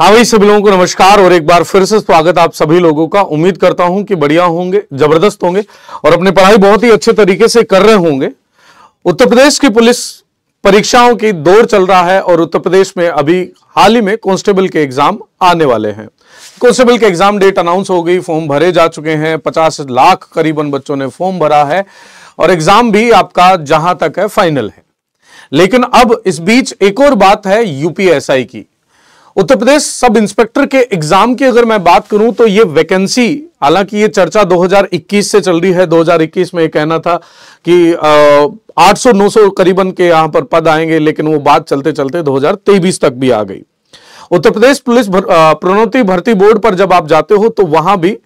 हाँ भाई सभी लोगों को नमस्कार और एक बार फिर से स्वागत आप सभी लोगों का उम्मीद करता हूं कि बढ़िया होंगे जबरदस्त होंगे और अपनी पढ़ाई बहुत ही अच्छे तरीके से कर रहे होंगे उत्तर प्रदेश की पुलिस परीक्षाओं की दौर चल रहा है और उत्तर प्रदेश में अभी हाल ही में कांस्टेबल के एग्जाम आने वाले हैं कांस्टेबल के एग्जाम डेट अनाउंस हो गई फॉर्म भरे जा चुके हैं पचास लाख करीबन बच्चों ने फॉर्म भरा है और एग्जाम भी आपका जहां तक है फाइनल है लेकिन अब इस बीच एक और बात है यूपीएसआई की उत्तर प्रदेश सब इंस्पेक्टर के एग्जाम की अगर मैं बात करूं तो ये वैकेंसी हालांकि ये चर्चा 2021 से चल रही है 2021 में ये कहना था कि 800-900 करीबन के यहां पर पद आएंगे लेकिन वो बात चलते चलते 2023 तक भी आ गई उत्तर प्रदेश पुलिस भर, भर्ती बोर्ड पर जब आप जाते हो तो वहां भी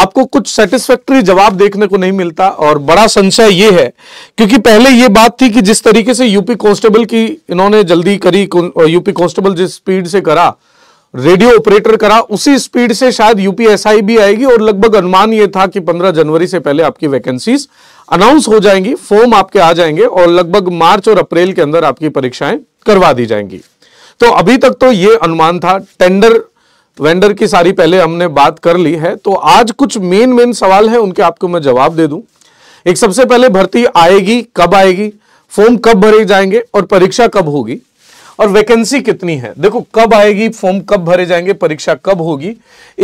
आपको कुछ सेटिस्फैक्ट्री जवाब देखने को नहीं मिलता और बड़ा संशय ये है क्योंकि पहले ये बात थी कि जिस तरीके से यूपी कांस्टेबल की इन्होंने जल्दी करी यूपी कांस्टेबल जिस स्पीड से करा रेडियो ऑपरेटर करा उसी स्पीड से शायद यूपीएसआई भी आएगी और लगभग अनुमान ये था कि 15 जनवरी से पहले आपकी वैकेंसीज अनाउंस हो जाएंगी फॉर्म आपके आ जाएंगे और लगभग मार्च और अप्रैल के अंदर आपकी परीक्षाएं करवा दी जाएंगी तो अभी तक तो ये अनुमान था टेंडर वेंडर की सारी पहले हमने बात कर ली है तो आज कुछ मेन मेन सवाल है उनके आपको मैं जवाब दे दूं एक सबसे पहले भर्ती आएगी कब आएगी फॉर्म कब भरे जाएंगे और परीक्षा कब होगी और वैकेंसी कितनी है देखो कब आएगी फॉर्म कब भरे जाएंगे परीक्षा कब होगी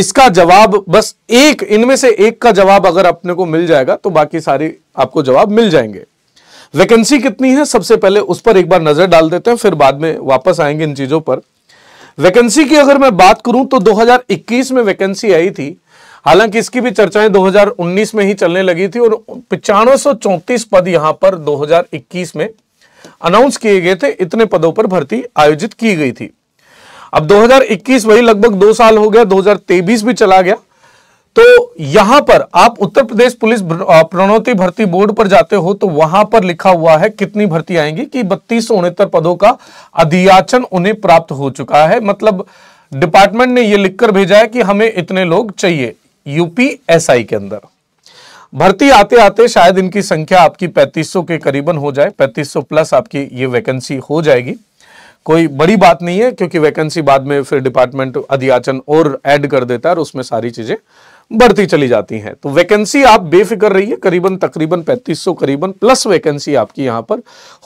इसका जवाब बस एक इनमें से एक का जवाब अगर अपने को मिल जाएगा तो बाकी सारी आपको जवाब मिल जाएंगे वैकेंसी कितनी है सबसे पहले उस पर एक बार नजर डाल देते हैं फिर बाद में वापस आएंगे इन चीजों पर वैकेंसी की अगर मैं बात करूं तो 2021 में वैकेंसी आई थी हालांकि इसकी भी चर्चाएं 2019 में ही चलने लगी थी और पिचानवे पद यहां पर 2021 में अनाउंस किए गए थे इतने पदों पर भर्ती आयोजित की गई थी अब 2021 वही लगभग दो साल हो गया 2023 भी चला गया तो यहां पर आप उत्तर प्रदेश पुलिस प्रणोति भर्ती बोर्ड पर जाते हो तो वहां पर लिखा हुआ है कितनी भर्ती आएंगी कि बत्तीस पदों का अधियाचन उन्हें प्राप्त हो चुका है मतलब डिपार्टमेंट ने यह लिखकर भेजा है कि हमें इतने लोग चाहिए यूपी एसआई के अंदर भर्ती आते आते शायद इनकी संख्या आपकी 3500 के करीबन हो जाए 3500 प्लस आपकी ये वैकेंसी हो जाएगी कोई बड़ी बात नहीं है क्योंकि वैकेंसी बाद में फिर डिपार्टमेंट अधियाचन और ऐड कर देता है और उसमें सारी चीजें बढ़ती चली जाती हैं तो वैकेंसी आप बेफिक्र रहिए करीबन तकरीबन 3500 करीबन प्लस वैकेंसी आपकी यहाँ पर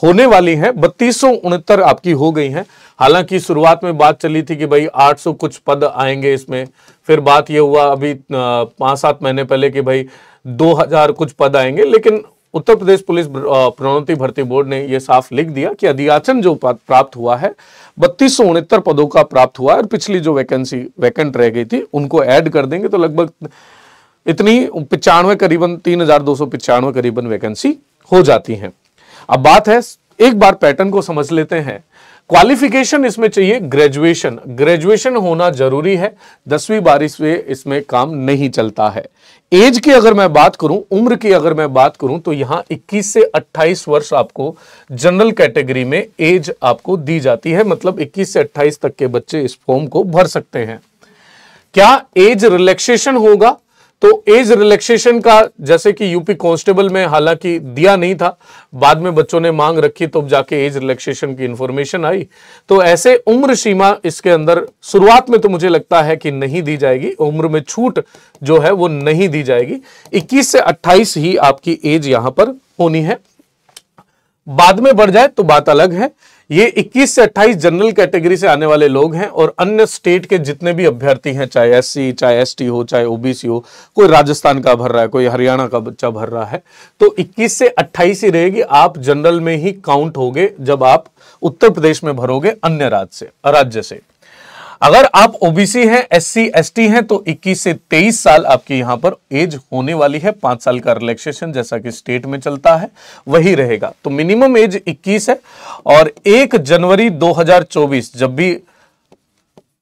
होने वाली है बत्तीस आपकी हो गई हैं हालांकि शुरुआत में बात चली थी कि भाई 800 कुछ पद आएंगे इसमें फिर बात यह हुआ अभी पाँच सात महीने पहले कि भाई 2000 कुछ पद आएंगे लेकिन उत्तर प्रदेश पुलिस प्रोन्नति भर्ती बोर्ड ने यह साफ लिख दिया कि अधियाचन जो प्राप्त हुआ है बत्तीस सौ उनहत्तर पदों का प्राप्त हुआ है और पिछली जो वैकेंसी वैकेंट रह गई थी उनको ऐड कर देंगे तो लगभग इतनी पिचानवे करीबन तीन हजार दो सौ पिचानवे करीबन वैकेंसी हो जाती है अब बात है एक बार पैटर्न को समझ लेते हैं क्वालिफिकेशन इसमें चाहिए ग्रेजुएशन ग्रेजुएशन होना जरूरी है दसवीं बारहवीं इसमें काम नहीं चलता है एज की अगर मैं बात करूं उम्र की अगर मैं बात करूं तो यहां 21 से 28 वर्ष आपको जनरल कैटेगरी में एज आपको दी जाती है मतलब 21 से 28 तक के बच्चे इस फॉर्म को भर सकते हैं क्या एज रिलैक्सेशन होगा तो एज रिलैक्सेशन का जैसे कि यूपी कांस्टेबल में हालांकि दिया नहीं था बाद में बच्चों ने मांग रखी तो जाके एज रिलैक्सेशन की इंफॉर्मेशन आई तो ऐसे उम्र सीमा इसके अंदर शुरुआत में तो मुझे लगता है कि नहीं दी जाएगी उम्र में छूट जो है वो नहीं दी जाएगी इक्कीस से अट्ठाईस ही आपकी एज यहां पर होनी है बाद में बढ़ जाए तो बात अलग है ये 21 से 28 जनरल कैटेगरी से आने वाले लोग हैं और अन्य स्टेट के जितने भी अभ्यर्थी हैं चाहे एससी चाहे एसटी हो चाहे ओबीसी हो कोई राजस्थान का भर रहा है कोई हरियाणा का बच्चा भर रहा है तो 21 से 28 ही रहेगी आप जनरल में ही काउंट होगे जब आप उत्तर प्रदेश में भरोगे अन्य राज्य से राज्य से अगर आप ओबीसी हैं एससी एसटी हैं तो 21 से 23 साल आपकी यहां पर एज होने वाली है पांच साल का रिलैक्सेशन जैसा कि स्टेट में चलता है वही रहेगा तो मिनिमम एज 21 है और 1 जनवरी 2024 जब भी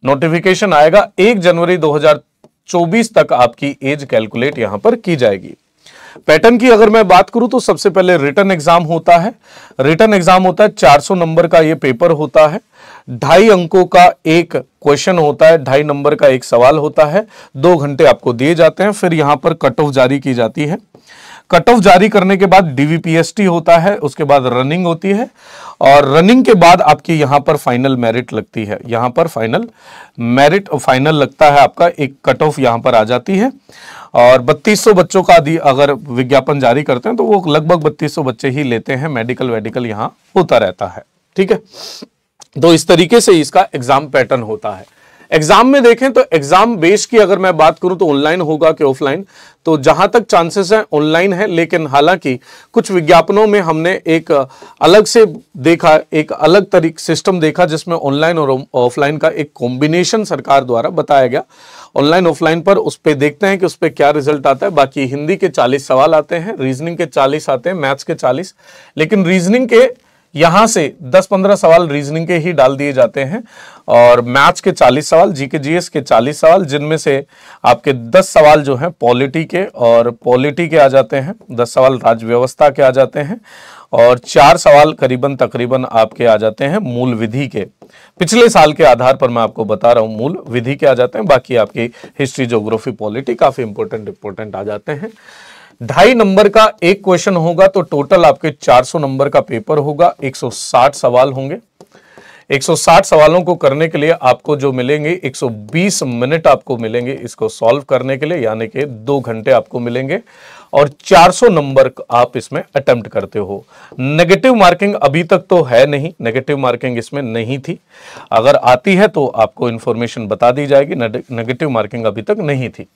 नोटिफिकेशन आएगा 1 जनवरी 2024 तक आपकी एज कैलकुलेट यहां पर की जाएगी पैटर्न की अगर मैं बात करूं तो सबसे पहले रिटर्न एग्जाम होता है रिटर्न एग्जाम होता है 400 नंबर का ये पेपर होता है ढाई अंकों का एक क्वेश्चन होता है ढाई नंबर का एक सवाल होता है दो घंटे आपको दिए जाते हैं फिर यहां पर कट ऑफ जारी की जाती है कट ऑफ जारी करने के बाद डीवीपीएसटी होता है उसके बाद रनिंग होती है और रनिंग के बाद आपकी यहाँ पर फाइनल मेरिट लगती है यहाँ पर फाइनल मेरिट फाइनल लगता है आपका एक कट ऑफ यहाँ पर आ जाती है और 3200 बच्चों का आदि अगर विज्ञापन जारी करते हैं तो वो लगभग 3200 बच्चे ही लेते हैं मेडिकल वेडिकल यहाँ होता रहता है ठीक है तो इस तरीके से इसका एग्जाम पैटर्न होता है एग्जाम में देखें तो एग्जाम बेस की अगर मैं बात करूं तो ऑनलाइन होगा कि ऑफलाइन तो जहां तक चांसेस हैं ऑनलाइन है लेकिन हालांकि कुछ विज्ञापनों में हमने एक अलग से देखा एक अलग तरीक सिस्टम देखा जिसमें ऑनलाइन और ऑफलाइन का एक कॉम्बिनेशन सरकार द्वारा बताया गया ऑनलाइन ऑफलाइन पर उस पर देखते हैं कि उस पर क्या रिजल्ट आता है बाकी हिंदी के चालीस सवाल आते हैं रीजनिंग के चालीस आते हैं मैथ्स के चालीस लेकिन रीजनिंग के यहां से 10-15 सवाल रीजनिंग के ही डाल दिए जाते हैं और मैथ्स के 40 सवाल जीके जीएस के 40 सवाल जिनमें से आपके 10 सवाल जो हैं पॉलिटी के और पॉलिटी के आ जाते हैं 10 सवाल राज्य व्यवस्था के आ जाते हैं और चार सवाल करीबन तकरीबन आपके आ जाते हैं मूल विधि के पिछले साल के आधार पर मैं आपको बता रहा हूँ मूल विधि के आ जाते हैं बाकी आपकी हिस्ट्री जोग्राफी पॉलिटी काफ़ी इंपोर्टेंट इंपोर्टेंट आ जाते हैं ढाई नंबर का एक क्वेश्चन होगा तो टोटल आपके 400 नंबर का पेपर होगा 160 सवाल होंगे 160 सवालों को करने के लिए आपको जो मिलेंगे 120 मिनट आपको मिलेंगे इसको सॉल्व करने के लिए यानी कि दो घंटे आपको मिलेंगे और 400 नंबर आप इसमें अटेम्प्ट करते हो नेगेटिव मार्किंग अभी तक तो है नहीं नेगेटिव मार्किंग इसमें नहीं थी अगर आती है तो आपको इंफॉर्मेशन बता दी जाएगी नेगेटिव मार्किंग अभी तक नहीं थी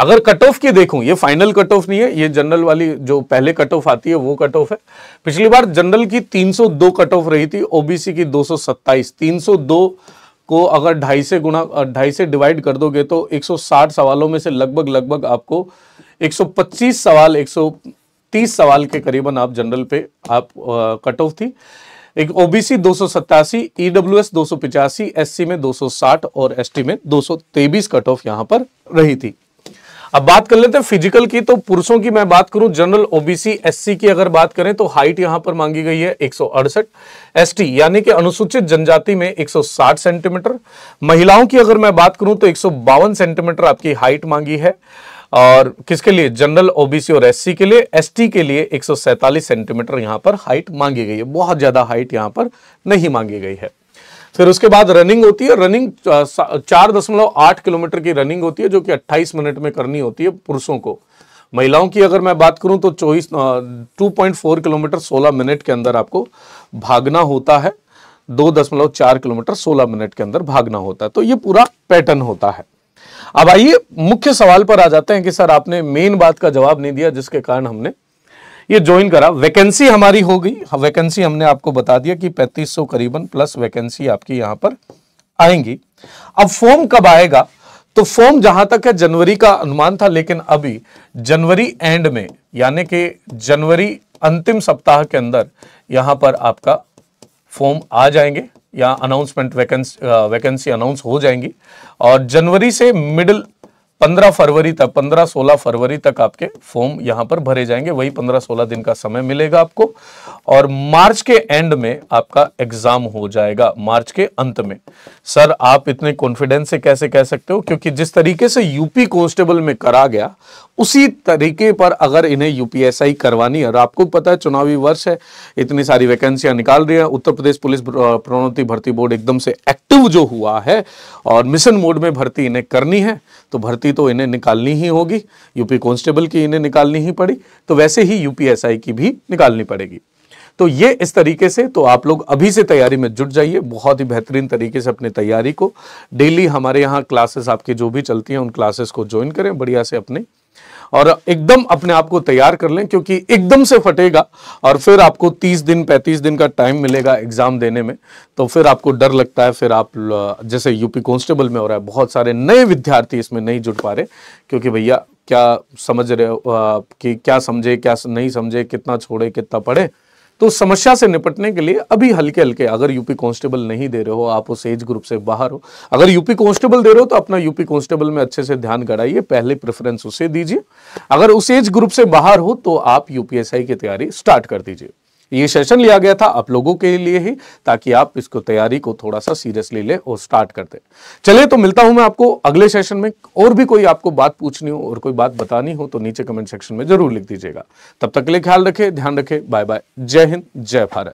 अगर कट ऑफ की देखूं ये फाइनल कट ऑफ नहीं है ये जनरल वाली जो पहले कट ऑफ आती है वो कट ऑफ है पिछली बार जनरल की 302 कट ऑफ रही थी ओबीसी की 227 302 को अगर ढाई से गुना ढाई से डिवाइड कर दोगे तो 160 सवालों में से लगभग लगभग आपको 125 सवाल 130 सवाल के करीबन आप जनरल पे आप कट ऑफ थी एक ओबीसी दो सौ सत्तासी ईडब्ल्यू e एस दो सौ पिचासी एस में 260 और एसटी में दो सौ तेईस कट ऑफ यहां पर रही थी अब बात कर लेते हैं फिजिकल की तो पुरुषों की मैं बात करूं जनरल ओबीसी एससी की अगर बात करें तो हाइट यहां पर मांगी गई है एक एसटी यानी कि अनुसूचित जनजाति में 160 सेंटीमीटर महिलाओं की अगर मैं बात करूं तो एक सेंटीमीटर आपकी हाइट मांगी है और किसके लिए जनरल ओबीसी और एससी के लिए एसटी के लिए 147 सेंटीमीटर यहां पर हाइट मांगी गई है बहुत ज्यादा हाइट यहां पर नहीं मांगी गई है फिर उसके बाद रनिंग होती है रनिंग चार दशमलव आठ किलोमीटर की रनिंग होती है जो कि 28 मिनट में करनी होती है पुरुषों को महिलाओं की अगर मैं बात करूं तो चौबीस टू पॉइंट फोर किलोमीटर सोलह मिनट के अंदर आपको भागना होता है दो दशमलव चार किलोमीटर सोलह मिनट के अंदर भागना होता है तो ये पूरा पैटर्न होता है अब आइए मुख्य सवाल पर आ जाते हैं कि सर आपने मेन बात का जवाब नहीं दिया जिसके कारण हमने ये ज्वाइन करा वैकेंसी हमारी हो गई वैकेंसी हाँ, हमने आपको बता दिया कि 3500 करीबन प्लस वैकेंसी आपकी यहां पर आएंगी अब फॉर्म कब आएगा तो फॉर्म जहां तक है जनवरी का अनुमान था लेकिन अभी जनवरी एंड में यानी कि जनवरी अंतिम सप्ताह के अंदर यहां पर आपका फॉर्म आ जाएंगे या अनाउंसमेंट वैकेंसी वैकेंसी अनाउंस हो जाएंगी और जनवरी से मिडिल पंद्रह फरवरी तक पंद्रह सोलह फरवरी तक आपके फॉर्म यहां पर भरे जाएंगे वही पंद्रह सोलह दिन का समय मिलेगा आपको और मार्च के एंड में आपका एग्जाम हो जाएगा मार्च के अंत में सर आप इतने कॉन्फिडेंस से कैसे कह सकते हो क्योंकि जिस तरीके से यूपी कांस्टेबल में करा गया उसी तरीके पर अगर इन्हें यूपीएसआई करवानी है और आपको पता है चुनावी वर्ष है इतनी सारी वैकेंसियां निकाल रही है उत्तर प्रदेश पुलिस प्रोन्नति भर्ती बोर्ड एकदम से एक्ट एक्टिव जो हुआ है और मिशन मोड में भर्ती इन्हें करनी है तो भर्ती तो इन्हें निकालनी ही होगी यूपी कांस्टेबल की इन्हें निकालनी ही पड़ी तो वैसे ही यूपीएसआई की भी निकालनी पड़ेगी तो ये इस तरीके से तो आप लोग अभी से तैयारी में जुट जाइए बहुत ही बेहतरीन तरीके से अपनी तैयारी को डेली हमारे यहाँ क्लासेस आपकी जो भी चलती हैं उन क्लासेस को ज्वाइन करें बढ़िया से अपनी और एकदम अपने आप को तैयार कर लें क्योंकि एकदम से फटेगा और फिर आपको 30 दिन 35 दिन का टाइम मिलेगा एग्ज़ाम देने में तो फिर आपको डर लगता है फिर आप जैसे यूपी कांस्टेबल में हो रहा है बहुत सारे नए विद्यार्थी इसमें नहीं जुट पा रहे क्योंकि भैया क्या समझ रहे हो कि क्या समझे क्या नहीं समझे कितना छोड़े कितना पढ़े तो समस्या से निपटने के लिए अभी हल्के हल्के अगर यूपी कांस्टेबल नहीं दे रहे हो आप उस एज ग्रुप से बाहर हो अगर यूपी कांस्टेबल दे रहे हो तो अपना यूपी कांस्टेबल में अच्छे से ध्यान गड़ाइए पहले प्रेफरेंस उसे दीजिए अगर उस एज ग्रुप से बाहर हो तो आप यूपीएसआई की तैयारी स्टार्ट कर दीजिए ये सेशन लिया गया था आप लोगों के लिए ही ताकि आप इसको तैयारी को थोड़ा सा सीरियसली ले और स्टार्ट कर दे चलिए तो मिलता हूं मैं आपको अगले सेशन में और भी कोई आपको बात पूछनी हो और कोई बात बतानी हो तो नीचे कमेंट सेक्शन में जरूर लिख दीजिएगा तब तक के लिए ख्याल रखे ध्यान रखे बाय बाय जय हिंद जय भारत